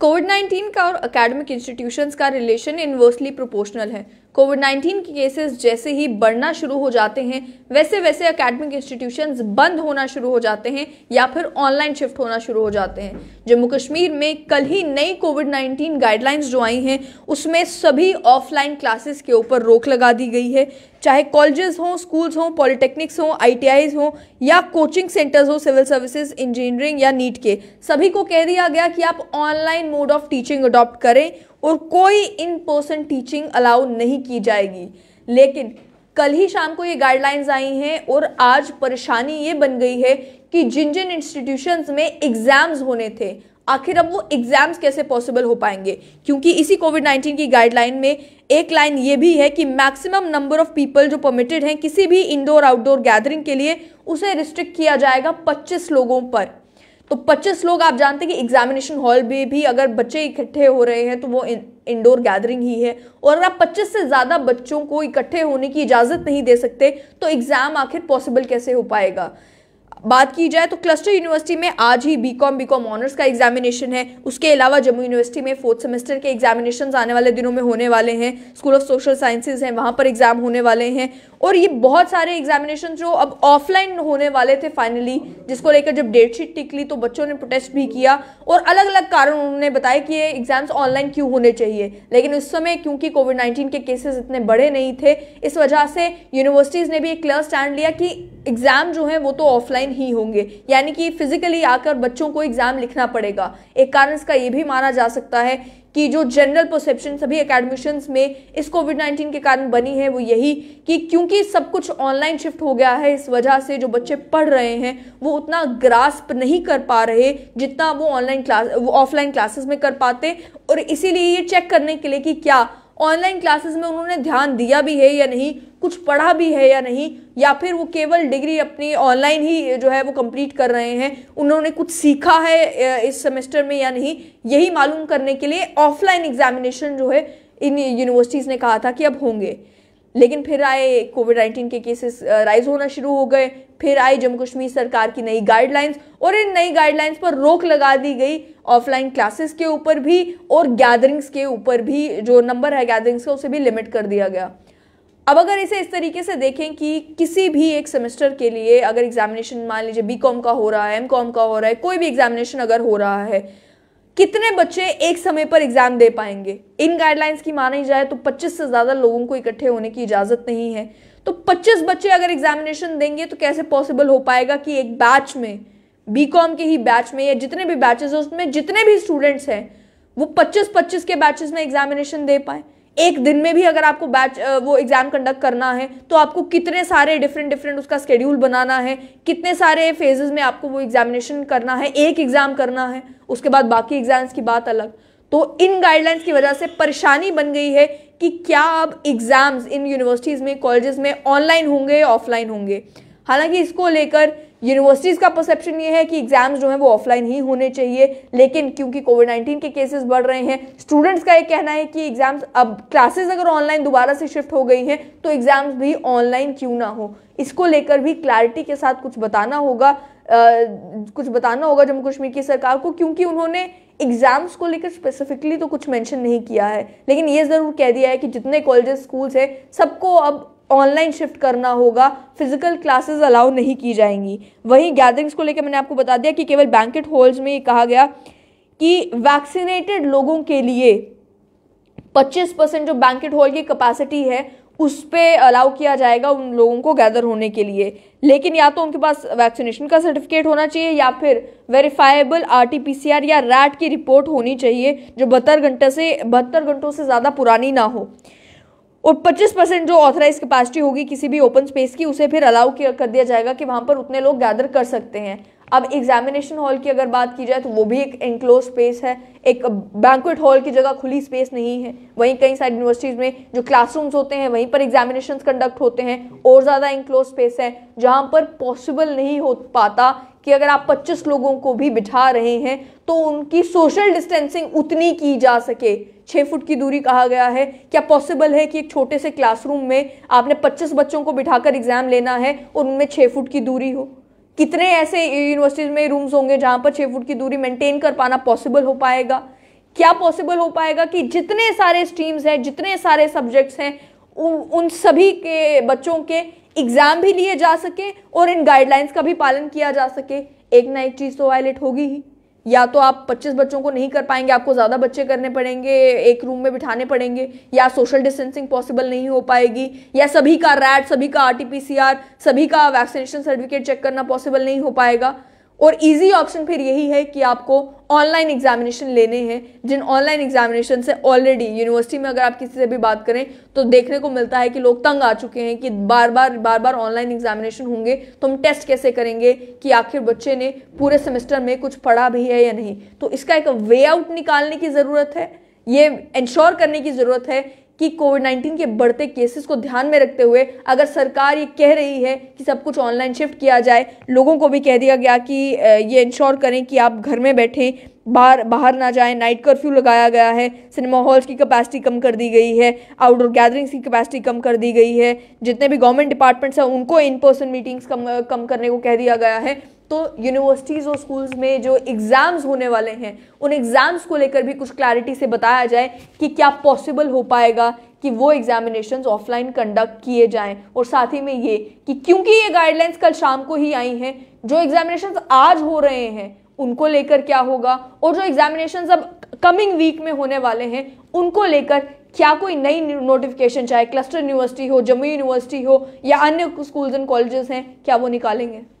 Covid 19 का और academic institutions का रिलेशन इन्वर्सली प्रोपोर्शनल है कोविड 19 के केसेस जैसे ही बढ़ना शुरू हो जाते हैं वैसे वैसे अकेडमिक इंस्टीट्यूशंस बंद होना शुरू हो जाते हैं या फिर ऑनलाइन शिफ्ट होना शुरू हो जाते हैं जम्मू कश्मीर में कल ही नई कोविड 19 गाइडलाइंस जो आई हैं उसमें सभी ऑफलाइन क्लासेस के ऊपर रोक लगा दी गई है चाहे कॉलेजेस हों स्कूल्स हों पॉलिटेक्निक्स हों आई हों या कोचिंग सेंटर्स हों सिविल सर्विसेज इंजीनियरिंग या नीट के सभी को कह दिया गया कि आप online mode of teaching adopt करें और कोई इन पर्सन टीचिंग अलाउ नहीं की जाएगी लेकिन कल ही शाम को ये गाइडलाइंस आई हैं और आज परेशानी ये बन गई है कि जिन जिन इंस्टीट्यूशंस में एग्ज़ाम्स होने थे आखिर अब वो एग्ज़ाम्स कैसे पॉसिबल हो पाएंगे क्योंकि इसी कोविड नाइन्टीन की गाइडलाइन में एक लाइन ये भी है कि मैक्सिमम नंबर ऑफ पीपल जो परमिटेड हैं किसी भी इंडोर आउटडोर गैदरिंग के लिए उसे रिस्ट्रिक्ट किया जाएगा पच्चीस लोगों पर तो 25 लोग आप जानते हैं कि एग्जामिनेशन हॉल में भी अगर बच्चे इकट्ठे हो रहे हैं तो वो इंडोर गैदरिंग ही है और अगर आप 25 से ज़्यादा बच्चों को इकट्ठे होने की इजाज़त नहीं दे सकते तो एग्ज़ाम आखिर पॉसिबल कैसे हो पाएगा बात की जाए तो क्लस्टर यूनिवर्सिटी में आज ही बीकॉम बीकॉम ऑनर्स का एग्जामिनेशन है उसके अलावा जम्मू यूनिवर्सिटी में फोर्थ सेमेस्टर के एग्जामिनेशन आने वाले दिनों में होने वाले हैं स्कूल ऑफ सोशल साइंसेज हैं वहाँ पर एग्जाम होने वाले हैं और ये बहुत सारे एग्जामिनेशन जो अब ऑफलाइन होने वाले थे फाइनली जिसको लेकर जब डेटशीट निकली तो बच्चों ने प्रोटेस्ट भी किया और अलग अलग कारण उन्होंने बताया कि ये एग्जाम्स ऑनलाइन क्यों होने चाहिए लेकिन उस समय क्योंकि कोविड नाइन्टीन के केसेस इतने बड़े नहीं थे इस वजह से यूनिवर्सिटीज़ ने भी एक क्लियर स्टैंड लिया कि एग्ज़ाम जो है वो तो ऑफलाइन ऑनलाइन ही होंगे यानी कि फिजिकली आकर बच्चों को एग्जाम लिखना पड़ेगा एक कारण इसका ये भी माना जा सकता है कि जो जनरल परसेप्शन सभी अकेडमिशंस में इस कोविड 19 के कारण बनी है वो यही कि क्योंकि सब कुछ ऑनलाइन शिफ्ट हो गया है इस वजह से जो बच्चे पढ़ रहे हैं वो उतना ग्रास्प नहीं कर पा रहे जितना वो ऑनलाइन क्लास वो ऑफलाइन क्लासेस में कर पाते और इसीलिए ये चेक करने के लिए कि क्या ऑनलाइन क्लासेस में उन्होंने ध्यान दिया भी है या नहीं कुछ पढ़ा भी है या नहीं या फिर वो केवल डिग्री अपनी ऑनलाइन ही जो है वो कंप्लीट कर रहे हैं उन्होंने कुछ सीखा है इस सेमेस्टर में या नहीं यही मालूम करने के लिए ऑफलाइन एग्जामिनेशन जो है इन यूनिवर्सिटीज़ ने कहा था कि अब होंगे लेकिन फिर आए कोविड नाइन्टीन के केसेस राइज होना शुरू हो गए फिर आई जम्मू कश्मीर सरकार की नई गाइडलाइंस और इन नई गाइडलाइंस पर रोक लगा दी गई ऑफलाइन क्लासेस के ऊपर भी और गैदरिंग्स के ऊपर भी जो नंबर है गैदरिंग्स का उसे भी लिमिट कर दिया गया अब अगर इसे इस तरीके से देखें कि किसी भी एक सेमेस्टर के लिए अगर एग्जामिनेशन मान लीजिए बी कॉम का हो रहा है एम कॉम का हो रहा है कोई भी एग्जामिनेशन अगर हो रहा है कितने बच्चे एक समय पर एग्जाम दे पाएंगे इन गाइडलाइंस की मानी जाए तो 25 से ज़्यादा लोगों को इकट्ठे होने की इजाज़त नहीं है तो 25 बच्चे अगर एग्जामिनेशन देंगे तो कैसे पॉसिबल हो पाएगा कि एक बैच में बी के ही बैच में या जितने भी बैचेज हैं उसमें जितने भी स्टूडेंट्स हैं वो 25-25 के बैचेज में एग्जामिनेशन दे पाए एक दिन में भी अगर आपको बैच वो एग्ज़ाम कंडक्ट करना है तो आपको कितने सारे डिफरेंट डिफरेंट उसका स्केड्यूल बनाना है कितने सारे फेजेस में आपको वो एग्जामिनेशन करना है एक एग्ज़ाम करना है उसके बाद बाकी एग्ज़ाम्स की बात अलग तो इन गाइडलाइंस की वजह से परेशानी बन गई है कि क्या अब एग्ज़ाम्स इन यूनिवर्सिटीज़ में कॉलेजेस में ऑनलाइन होंगे या ऑफलाइन होंगे हालांकि इसको लेकर यूनिवर्सिटीज़ का परसेप्शन ये है कि एग्ज़ाम्स जो हैं वो ऑफलाइन ही होने चाहिए लेकिन क्योंकि कोविड नाइन्टीन के केसेस बढ़ रहे हैं स्टूडेंट्स का ये कहना है कि एग्ज़ाम्स अब क्लासेस अगर ऑनलाइन दोबारा से शिफ्ट हो गई हैं तो एग्ज़ाम्स भी ऑनलाइन क्यों ना हो इसको लेकर भी क्लैरिटी के साथ कुछ बताना होगा आ, कुछ बताना होगा जम्मू कश्मीर की सरकार को क्योंकि उन्होंने एग्ज़ाम्स को लेकर स्पेसिफिकली तो कुछ मेंशन नहीं किया है लेकिन ये ज़रूर कह दिया है कि जितने कॉलेजेस स्कूल्स हैं सबको अब ऑनलाइन शिफ्ट करना होगा फिजिकल क्लासेस अलाउ नहीं की जाएंगी वहीं गैदरिंग्स को लेकर मैंने आपको बता दिया कि केवल बैंकेट हॉल्स में ये कहा गया कि वैक्सीनेटेड लोगों के लिए 25 परसेंट जो बैंकेट हॉल की कैपेसिटी है उस पर अलाउ किया जाएगा उन लोगों को गैदर होने के लिए लेकिन या तो उनके पास वैक्सीनेशन का सर्टिफिकेट होना चाहिए या फिर वेरीफाइबल आरटीपीसीआर या रैट की रिपोर्ट होनी चाहिए जो बहत्तर घंटे से बहत्तर घंटों से ज़्यादा पुरानी ना हो और 25 परसेंट जो ऑथराइज कैपेसिटी होगी किसी भी ओपन स्पेस की उसे फिर अलाउ कर दिया जाएगा कि वहां पर उतने लोग गैदर कर सकते हैं अब एग्जामिनेशन हॉल की अगर बात की जाए तो वो भी एक इनक्लोज स्पेस है एक बैंकुट हॉल की जगह खुली स्पेस नहीं है वहीं कई सारी यूनिवर्सिटीज़ में जो क्लासरूम्स होते हैं वहीं पर एग्जामिनेशन कंडक्ट होते हैं और ज़्यादा इनक्लोज स्पेस है जहाँ पर पॉसिबल नहीं हो पाता कि अगर आप 25 लोगों को भी बिठा रहे हैं तो उनकी सोशल डिस्टेंसिंग उतनी की जा सके छः फुट की दूरी कहा गया है क्या पॉसिबल है कि एक छोटे से क्लासरूम में आपने 25 बच्चों को बिठाकर एग्ज़ाम लेना है और उनमें छः फुट की दूरी हो कितने ऐसे यूनिवर्सिटीज़ में रूम्स होंगे जहाँ पर छः फुट की दूरी मेंटेन कर पाना पॉसिबल हो पाएगा क्या पॉसिबल हो पाएगा कि जितने सारे स्ट्रीम्स हैं जितने सारे सब्जेक्ट्स हैं उन उन सभी के बच्चों के एग्जाम भी लिए जा सके और इन गाइडलाइंस का भी पालन किया जा सके एक ना एक चीज़ तो वायलेट होगी ही या तो आप 25 बच्चों को नहीं कर पाएंगे आपको ज़्यादा बच्चे करने पड़ेंगे एक रूम में बिठाने पड़ेंगे या सोशल डिस्टेंसिंग पॉसिबल नहीं हो पाएगी या सभी का रैट सभी का आर सभी का वैक्सीनेशन सर्टिफिकेट चेक करना पॉसिबल नहीं हो पाएगा और इजी ऑप्शन फिर यही है कि आपको ऑनलाइन एग्जामिनेशन लेने हैं जिन ऑनलाइन एग्जामिनेशन से ऑलरेडी यूनिवर्सिटी में अगर आप किसी से भी बात करें तो देखने को मिलता है कि लोग तंग आ चुके हैं कि बार बार बार बार ऑनलाइन एग्जामिनेशन होंगे तो हम टेस्ट कैसे करेंगे कि आखिर बच्चे ने पूरे सेमेस्टर में कुछ पढ़ा भी है या नहीं तो इसका एक वे आउट निकालने की ज़रूरत है ये इंश्योर करने की ज़रूरत है कि कोविड 19 के बढ़ते केसेस को ध्यान में रखते हुए अगर सरकार ये कह रही है कि सब कुछ ऑनलाइन शिफ्ट किया जाए लोगों को भी कह दिया गया कि ये इंश्योर करें कि आप घर में बैठें बाहर बाहर ना जाएं नाइट कर्फ्यू लगाया गया है सिनेमा हॉल्स की कैपेसिटी कम कर दी गई है आउटडोर गैदरिंग्स की कैपेसिटी कम कर दी गई है जितने भी गवर्नमेंट डिपार्टमेंट्स हैं उनको इन पर्सन मीटिंग्स कम कम करने को कह दिया गया है तो यूनिवर्सिटीज़ और स्कूल्स में जो एग्ज़ाम्स होने वाले हैं उन एग्ज़ाम्स को लेकर भी कुछ क्लैरिटी से बताया जाए कि क्या पॉसिबल हो पाएगा कि वो एग्जामिनेशंस ऑफलाइन कंडक्ट किए जाएं और साथ ही में ये कि क्योंकि ये गाइडलाइंस कल शाम को ही आई हैं जो एग्जामिनेशंस आज हो रहे हैं उनको लेकर क्या होगा और जो एग्जामिनेशन अब कमिंग वीक में होने वाले हैं उनको लेकर क्या कोई नई नोटिफिकेशन चाहे क्लस्टर यूनिवर्सिटी हो जम्मू यूनिवर्सिटी हो या अन्य स्कूल्स एंड कॉलेजेस हैं क्या वो निकालेंगे